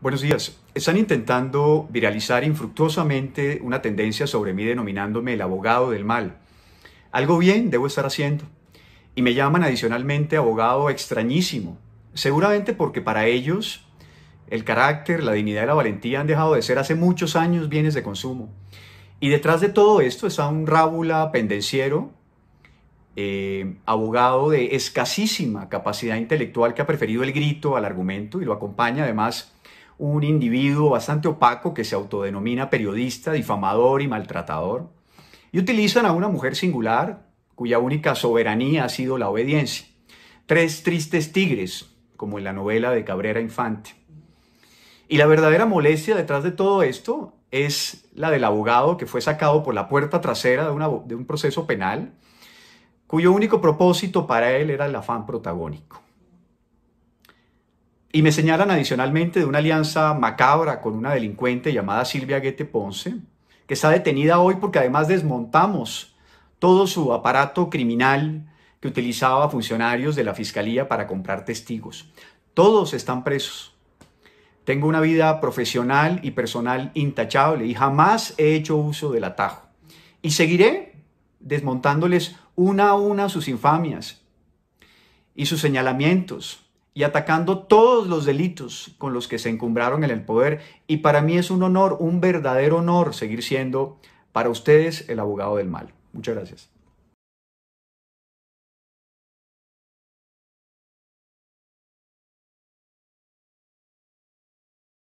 Buenos días. Están intentando viralizar infructuosamente una tendencia sobre mí denominándome el abogado del mal. Algo bien debo estar haciendo. Y me llaman adicionalmente abogado extrañísimo. Seguramente porque para ellos el carácter, la dignidad y la valentía han dejado de ser hace muchos años bienes de consumo. Y detrás de todo esto está un rábula pendenciero eh, abogado de escasísima capacidad intelectual que ha preferido el grito al argumento y lo acompaña además un individuo bastante opaco que se autodenomina periodista, difamador y maltratador. Y utilizan a una mujer singular cuya única soberanía ha sido la obediencia. Tres tristes tigres, como en la novela de Cabrera Infante. Y la verdadera molestia detrás de todo esto es la del abogado que fue sacado por la puerta trasera de un proceso penal cuyo único propósito para él era el afán protagónico. Y me señalan adicionalmente de una alianza macabra con una delincuente llamada Silvia Guete Ponce, que está detenida hoy porque además desmontamos todo su aparato criminal que utilizaba funcionarios de la fiscalía para comprar testigos. Todos están presos. Tengo una vida profesional y personal intachable y jamás he hecho uso del atajo. Y seguiré desmontándoles una a una sus infamias y sus señalamientos y atacando todos los delitos con los que se encumbraron en el poder. Y para mí es un honor, un verdadero honor seguir siendo para ustedes el abogado del mal. Muchas gracias.